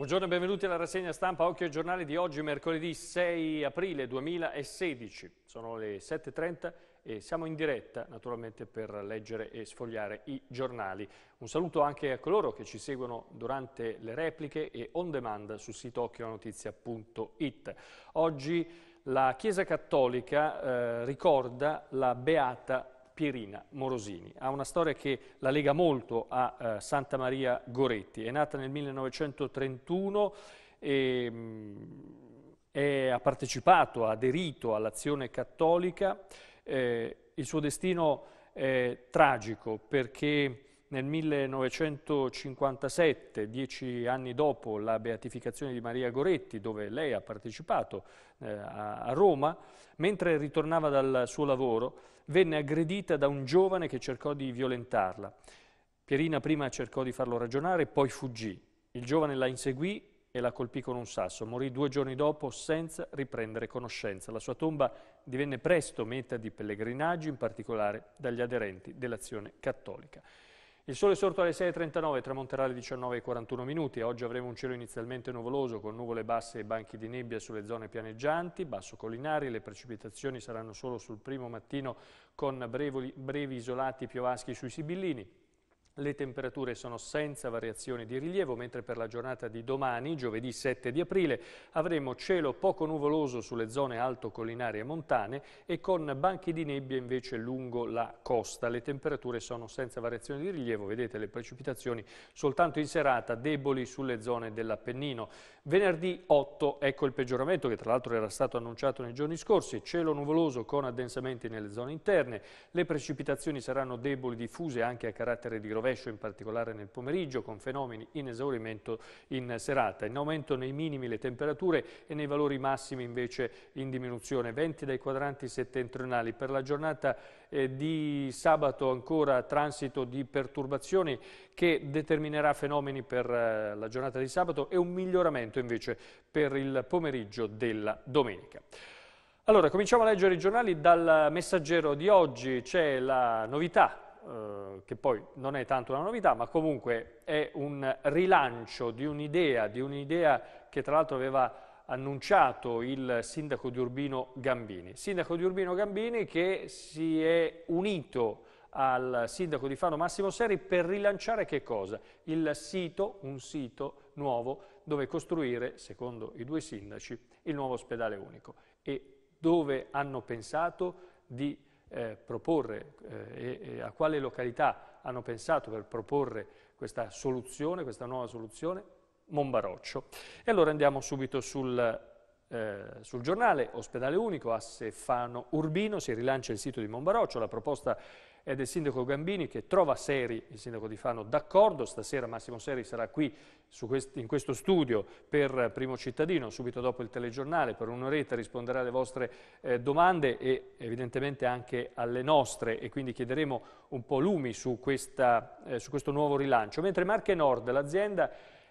Buongiorno e benvenuti alla rassegna stampa Occhio ai giornali di oggi, mercoledì 6 aprile 2016. Sono le 7.30 e siamo in diretta naturalmente per leggere e sfogliare i giornali. Un saluto anche a coloro che ci seguono durante le repliche e on demand sul sito occhionotizia.it. Oggi la Chiesa Cattolica eh, ricorda la Beata Pierina Morosini. Ha una storia che la lega molto a eh, Santa Maria Goretti. È nata nel 1931 e mh, mm, ha partecipato, ha aderito all'azione cattolica. Eh, il suo destino è tragico perché nel 1957, dieci anni dopo la beatificazione di Maria Goretti, dove lei ha partecipato eh, a Roma, mentre ritornava dal suo lavoro, venne aggredita da un giovane che cercò di violentarla. Pierina prima cercò di farlo ragionare, poi fuggì. Il giovane la inseguì e la colpì con un sasso. Morì due giorni dopo senza riprendere conoscenza. La sua tomba divenne presto meta di pellegrinaggi, in particolare dagli aderenti dell'azione cattolica. Il sole è sorto alle 6.39 tramonterà alle 19.41 minuti. Oggi avremo un cielo inizialmente nuvoloso con nuvole basse e banchi di nebbia sulle zone pianeggianti, basso collinari. Le precipitazioni saranno solo sul primo mattino con brevi, brevi isolati piovaschi sui Sibillini. Le temperature sono senza variazioni di rilievo, mentre per la giornata di domani, giovedì 7 di aprile, avremo cielo poco nuvoloso sulle zone alto altocollinari e montane e con banchi di nebbia invece lungo la costa. Le temperature sono senza variazioni di rilievo, vedete le precipitazioni soltanto in serata deboli sulle zone dell'Appennino. Venerdì 8, ecco il peggioramento che tra l'altro era stato annunciato nei giorni scorsi, cielo nuvoloso con addensamenti nelle zone interne, le precipitazioni saranno deboli diffuse anche a carattere di rovescio rovescio in particolare nel pomeriggio con fenomeni in esaurimento in serata. In aumento nei minimi le temperature e nei valori massimi invece in diminuzione. Venti dai quadranti settentrionali. Per la giornata eh, di sabato ancora transito di perturbazioni che determinerà fenomeni per eh, la giornata di sabato e un miglioramento invece per il pomeriggio della domenica. Allora, cominciamo a leggere i giornali dal messaggero di oggi. C'è la novità eh, che poi non è tanto una novità, ma comunque è un rilancio di un'idea, di un'idea che tra l'altro aveva annunciato il sindaco di Urbino Gambini. Sindaco di Urbino Gambini che si è unito al sindaco di Fano Massimo Seri per rilanciare che cosa? Il sito, un sito nuovo dove costruire, secondo i due sindaci, il nuovo ospedale unico e dove hanno pensato di eh, proporre eh, e, e, a quale località hanno pensato per proporre questa soluzione, questa nuova soluzione? Monbaroccio. E allora andiamo subito sul, eh, sul giornale, ospedale unico, asse Fano Urbino, si rilancia il sito di Monbaroccio, la proposta è del sindaco Gambini che trova Seri, il sindaco di Fano, d'accordo. Stasera Massimo Seri sarà qui quest in questo studio per eh, Primo Cittadino, subito dopo il telegiornale, per un'oretta risponderà alle vostre eh, domande e evidentemente anche alle nostre e quindi chiederemo un po' lumi su, questa, eh, su questo nuovo rilancio. Mentre Marche Nord, l'azienda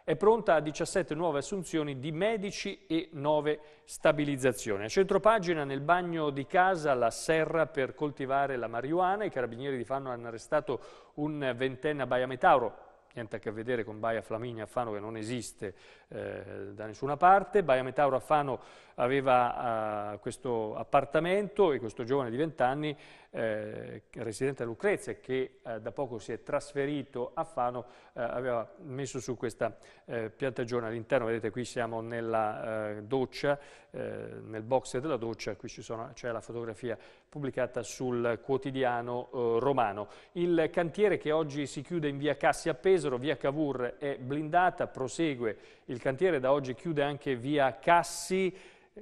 è pronta a 17 nuove assunzioni di medici e 9 stabilizzazioni. A centropagina nel bagno di casa la serra per coltivare la marijuana, i carabinieri di Fano hanno arrestato un ventenne a Baia Metauro, niente a che vedere con Baia Flaminia a Fano che non esiste eh, da nessuna parte. Baia Metauro a Fano aveva eh, questo appartamento e questo giovane di 20 anni eh, residente a Lucrezia, che eh, da poco si è trasferito a Fano, eh, aveva messo su questa eh, piantagione all'interno, vedete qui siamo nella eh, doccia, eh, nel box della doccia, qui c'è la fotografia pubblicata sul quotidiano romano. Il cantiere che oggi si chiude in via Cassi a Pesaro, via Cavour è blindata, prosegue il cantiere, da oggi chiude anche via Cassi,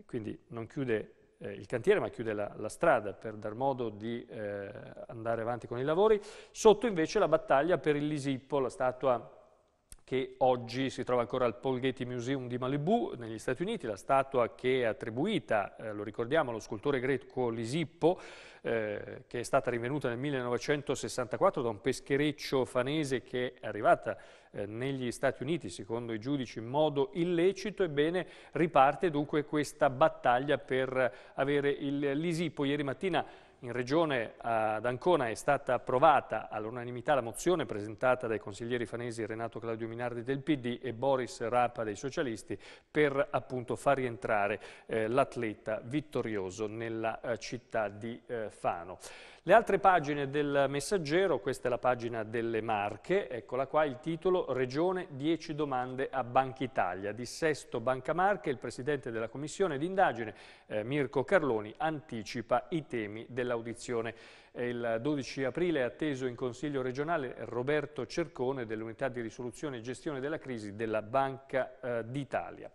quindi non chiude eh, il cantiere ma chiude la, la, strada per dar modo di eh, andare avanti con i lavori, sotto invece la battaglia per il Lisippo, la statua che oggi si trova ancora al Paul Getty Museum di Malibu, negli Stati Uniti, la statua che è attribuita, eh, lo ricordiamo, allo scultore greco Lisippo, eh, che è stata rinvenuta nel 1964 da un peschereccio fanese che è arrivata eh, negli Stati Uniti, secondo i giudici, in modo illecito, ebbene riparte dunque questa battaglia per avere il Lisippo. Ieri mattina in regione ad Ancona è stata approvata all'unanimità la mozione presentata dai consiglieri fanesi Renato Claudio Minardi del PD e Boris Rapa dei socialisti per appunto far rientrare eh, l'atleta vittorioso nella eh, città di eh, Fano. Le altre pagine del messaggero, questa è la pagina delle Marche, eccola qua, il titolo Regione 10 domande a Banca Italia. Di Sesto Banca Marche, il presidente della commissione d'indagine eh, Mirko Carloni anticipa i temi dell'audizione. Il 12 aprile è atteso in Consiglio regionale Roberto Cercone dell'unità di risoluzione e gestione della crisi della Banca eh, d'Italia.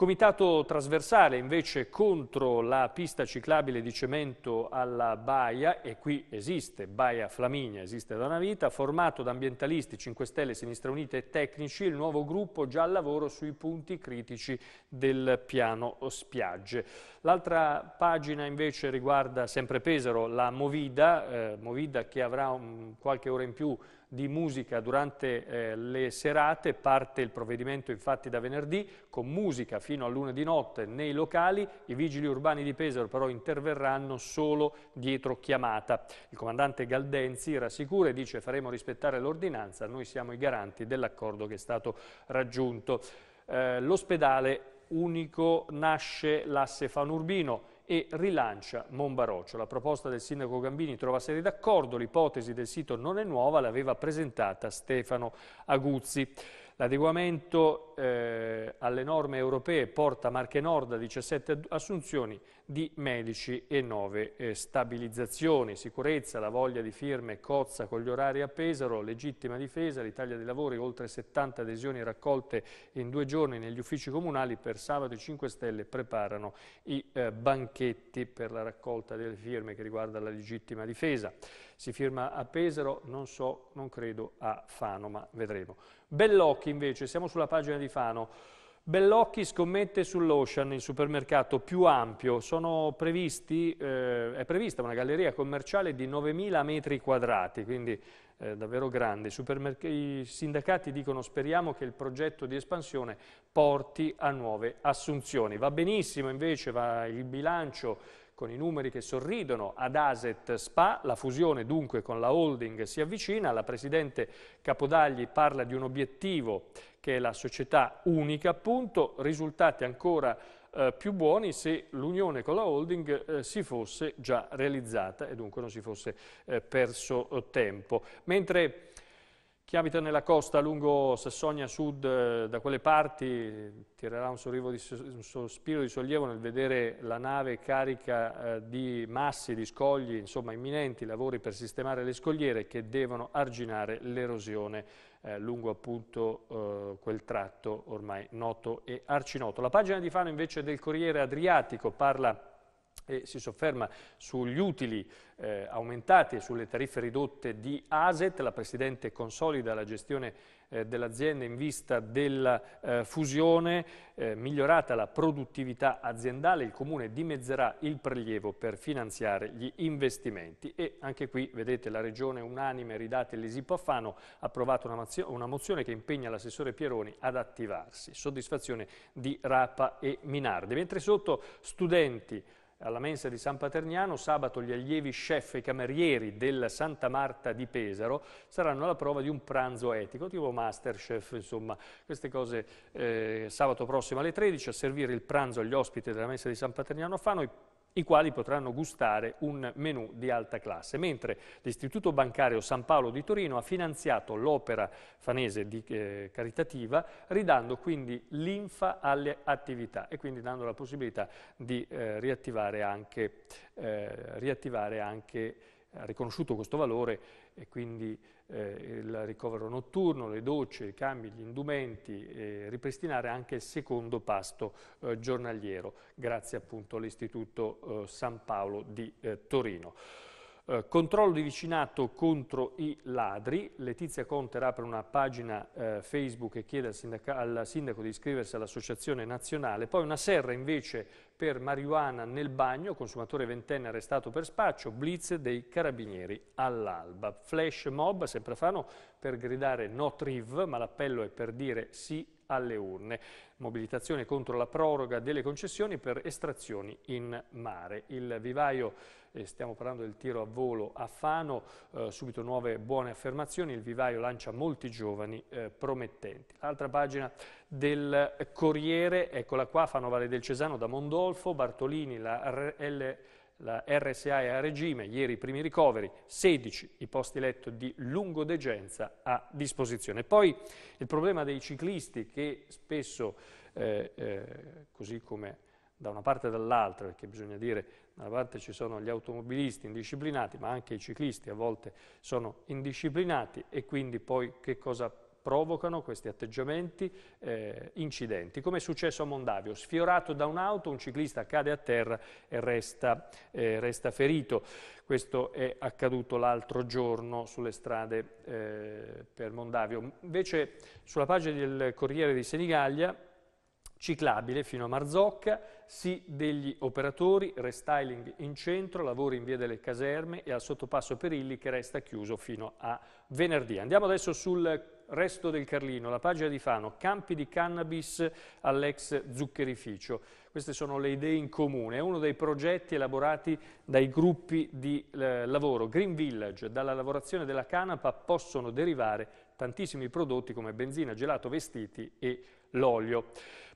Comitato trasversale invece contro la pista ciclabile di cemento alla Baia, e qui esiste, Baia Flaminia esiste da una vita, formato da ambientalisti 5 Stelle, Sinistra Unita e tecnici, il nuovo gruppo già al lavoro sui punti critici del piano spiagge. L'altra pagina invece riguarda sempre Pesaro, la Movida, eh, Movida che avrà un, qualche ora in più di musica durante eh, le serate, parte il provvedimento infatti da venerdì, con musica fino a lunedì notte nei locali, i vigili urbani di Pesaro però interverranno solo dietro chiamata. Il comandante Galdenzi rassicura e dice faremo rispettare l'ordinanza, noi siamo i garanti dell'accordo che è stato raggiunto. Eh, L'ospedale unico nasce l'asse Fanurbino, e rilancia Monbaroccio. La proposta del sindaco Gambini trova serie d'accordo, l'ipotesi del sito non è nuova, l'aveva presentata Stefano Aguzzi. L'adeguamento eh, alle norme europee porta Marche Nord a 17 assunzioni di medici e 9 eh, stabilizzazioni. Sicurezza, la voglia di firme cozza con gli orari a Pesaro, legittima difesa, l'Italia dei Lavori, oltre 70 adesioni raccolte in due giorni negli uffici comunali per sabato i 5 Stelle preparano i eh, banchetti per la raccolta delle firme che riguarda la legittima difesa si firma a Pesaro, non so, non credo a Fano, ma vedremo. Bellocchi invece, siamo sulla pagina di Fano. Bellocchi scommette sull'Ocean, il supermercato più ampio. Previsti, eh, è prevista una galleria commerciale di 9.000 metri quadrati, quindi eh, davvero grande. Supermerc I sindacati dicono speriamo che il progetto di espansione porti a nuove assunzioni. Va benissimo invece, va il bilancio con i numeri che sorridono ad Aset Spa, la fusione dunque con la holding si avvicina, la Presidente Capodagli parla di un obiettivo che è la società unica appunto, risultati ancora eh, più buoni se l'unione con la holding eh, si fosse già realizzata e dunque non si fosse eh, perso eh, tempo. Mentre chi abita nella costa lungo Sassonia Sud, eh, da quelle parti, tirerà un, di, un sospiro di sollievo nel vedere la nave carica eh, di massi, di scogli, insomma imminenti lavori per sistemare le scogliere che devono arginare l'erosione eh, lungo appunto eh, quel tratto ormai noto e arcinoto. La pagina di Fano invece del Corriere Adriatico parla di e si sofferma sugli utili eh, aumentati e sulle tariffe ridotte di ASET. La Presidente consolida la gestione eh, dell'azienda in vista della eh, fusione, eh, migliorata la produttività aziendale, il Comune dimezzerà il prelievo per finanziare gli investimenti e anche qui vedete la Regione unanime ridate l'esipo a Fano, ha approvato una, una mozione che impegna l'assessore Pieroni ad attivarsi. Soddisfazione di Rapa e Minardi. Mentre sotto studenti alla mensa di San Paterniano, sabato gli allievi chef e camerieri della Santa Marta di Pesaro saranno alla prova di un pranzo etico, tipo Masterchef, insomma, queste cose eh, sabato prossimo alle 13 a servire il pranzo agli ospiti della mensa di San Paterniano a Fano, i quali potranno gustare un menù di alta classe, mentre l'Istituto Bancario San Paolo di Torino ha finanziato l'opera fanese di, eh, caritativa ridando quindi linfa alle attività e quindi dando la possibilità di eh, riattivare anche, eh, riattivare anche ha riconosciuto questo valore e quindi eh, il ricovero notturno, le docce, i cambi, gli indumenti, eh, ripristinare anche il secondo pasto eh, giornaliero, grazie appunto all'Istituto eh, San Paolo di eh, Torino. Eh, controllo di vicinato contro i ladri. Letizia Conter apre una pagina eh, Facebook e chiede al, sindaco, al sindaco di iscriversi all'associazione nazionale. Poi una serra invece per marijuana nel bagno, consumatore ventenne arrestato per spaccio, blitz dei carabinieri all'alba. Flash mob, sempre a Fano, per gridare no triv, ma l'appello è per dire sì alle urne. Mobilitazione contro la proroga delle concessioni per estrazioni in mare. Il vivaio stiamo parlando del tiro a volo a Fano, eh, subito nuove buone affermazioni, il vivaio lancia molti giovani eh, promettenti. L'altra pagina del Corriere, eccola qua, Fano Valle del Cesano da Mondolfo, Bartolini, la RL la RSA è a regime, ieri i primi ricoveri, 16 i posti letto di lungodegenza a disposizione. Poi il problema dei ciclisti che spesso, eh, eh, così come da una parte e dall'altra, perché bisogna dire da parte ci sono gli automobilisti indisciplinati, ma anche i ciclisti a volte sono indisciplinati e quindi poi che cosa provocano questi atteggiamenti eh, incidenti, come è successo a Mondavio, sfiorato da un'auto un ciclista cade a terra e resta, eh, resta ferito. Questo è accaduto l'altro giorno sulle strade eh, per Mondavio. Invece sulla pagina del Corriere di Senigallia ciclabile fino a Marzocca, sì degli operatori, restyling in centro, lavori in via delle caserme e al sottopasso Perilli che resta chiuso fino a venerdì. Andiamo adesso sul resto del Carlino, la pagina di Fano, campi di cannabis all'ex zuccherificio. Queste sono le idee in comune, è uno dei progetti elaborati dai gruppi di eh, lavoro. Green Village, dalla lavorazione della canapa possono derivare tantissimi prodotti come benzina, gelato, vestiti e l'olio.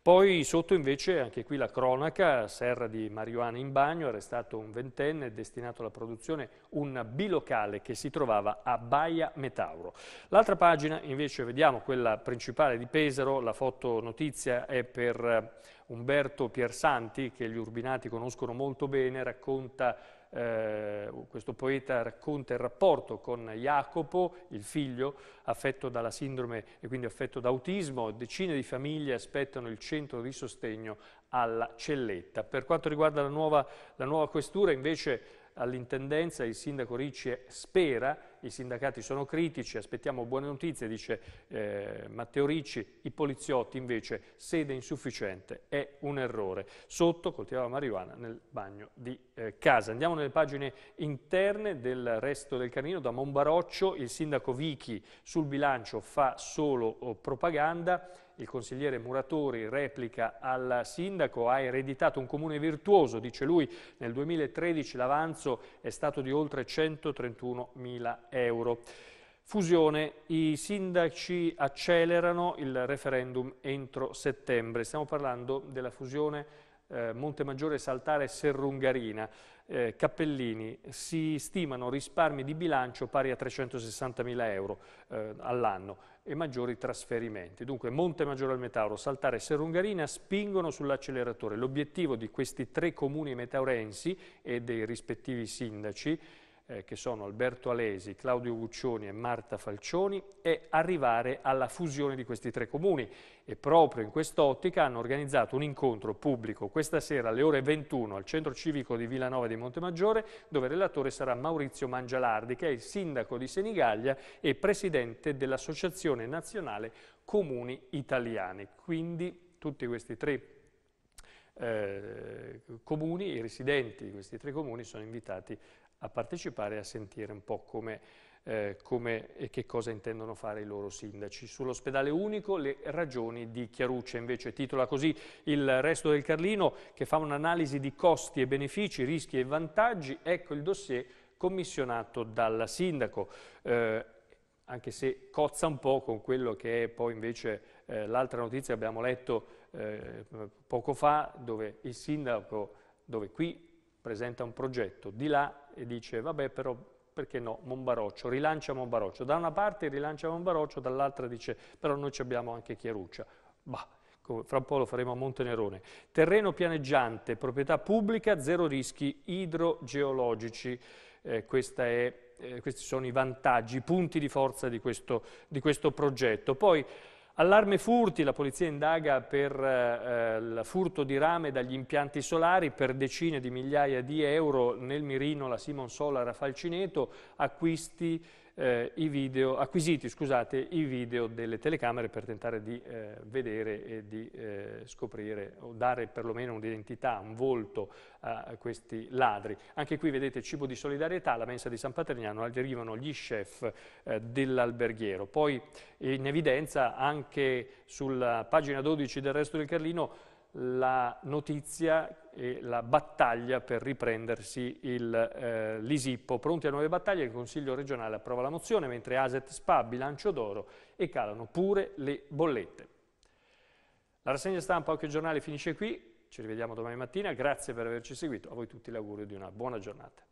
Poi sotto invece, anche qui la cronaca, serra di marijuana in bagno, arrestato un ventenne destinato alla produzione un bilocale che si trovava a Baia Metauro. L'altra pagina invece vediamo quella principale di Pesaro, la fotonotizia è per eh, Umberto Piersanti che gli urbinati conoscono molto bene, racconta eh, questo poeta racconta il rapporto con Jacopo, il figlio, affetto dalla sindrome e quindi affetto da autismo. Decine di famiglie aspettano il centro di sostegno alla celletta. Per quanto riguarda la nuova, la nuova questura, invece, all'intendenza, il sindaco Ricci spera, i sindacati sono critici, aspettiamo buone notizie, dice eh, Matteo Ricci, i poliziotti invece sede insufficiente, è un errore. Sotto coltivava marijuana nel bagno di eh, casa. Andiamo nelle pagine interne del resto del canino, da Monbaroccio il sindaco Vichi sul bilancio fa solo oh, propaganda, il consigliere Muratori replica al sindaco, ha ereditato un comune virtuoso, dice lui, nel 2013 l'avanzo è stato di oltre 131 mila euro. Fusione, i sindaci accelerano il referendum entro settembre, stiamo parlando della fusione eh, Montemaggiore Saltare Serrungarina. Eh, Cappellini si stimano risparmi di bilancio pari a 360 mila euro eh, all'anno e maggiori trasferimenti. Dunque Monte Maggiore al Metauro, Saltare e Serungarina spingono sull'acceleratore. L'obiettivo di questi tre comuni metaurensi e dei rispettivi sindaci eh, che sono Alberto Alesi, Claudio Guccioni e Marta Falcioni, è arrivare alla fusione di questi tre comuni. E proprio in quest'ottica hanno organizzato un incontro pubblico questa sera alle ore 21 al Centro Civico di Villanova di Montemaggiore, dove il relatore sarà Maurizio Mangialardi, che è il sindaco di Senigallia e presidente dell'Associazione Nazionale Comuni Italiani. Quindi tutti questi tre eh, comuni, i residenti di questi tre comuni sono invitati a partecipare e a sentire un po' come, eh, come e che cosa intendono fare i loro sindaci. Sull'ospedale unico le ragioni di Chiaruccia, invece titola così il resto del Carlino che fa un'analisi di costi e benefici, rischi e vantaggi, ecco il dossier commissionato dal sindaco. Eh, anche se cozza un po' con quello che è poi invece eh, l'altra notizia che abbiamo letto eh, poco fa, dove il sindaco, dove qui presenta un progetto, di là e dice vabbè però perché no, Monbaroccio, rilancia Monbaroccio. Da una parte rilancia Monbaroccio, dall'altra dice però noi abbiamo anche Chiaruccia. Bah, fra un po' lo faremo a Montenerone. Terreno pianeggiante, proprietà pubblica, zero rischi idrogeologici. Eh, è, eh, questi sono i vantaggi, i punti di forza di questo, di questo progetto. Poi Allarme furti, la polizia indaga per eh, eh, il furto di rame dagli impianti solari per decine di migliaia di euro nel mirino la Simon Solar a Falcineto, acquisti eh, i video, acquisiti scusate, i video delle telecamere per tentare di eh, vedere e di eh, scoprire o dare perlomeno un'identità, un volto a questi ladri. Anche qui vedete cibo di solidarietà, la mensa di San Paterniano, arrivano gli chef eh, dell'alberghiero. Poi in evidenza anche sulla pagina 12 del resto del Carlino la notizia e la battaglia per riprendersi eh, l'Isippo. Eh, Pronti a nuove battaglie, il Consiglio regionale approva la mozione, mentre Aset Spa, Bilancio d'Oro e calano pure le bollette. La rassegna stampa Occhio Giornale finisce qui, ci rivediamo domani mattina, grazie per averci seguito, a voi tutti l'augurio di una buona giornata.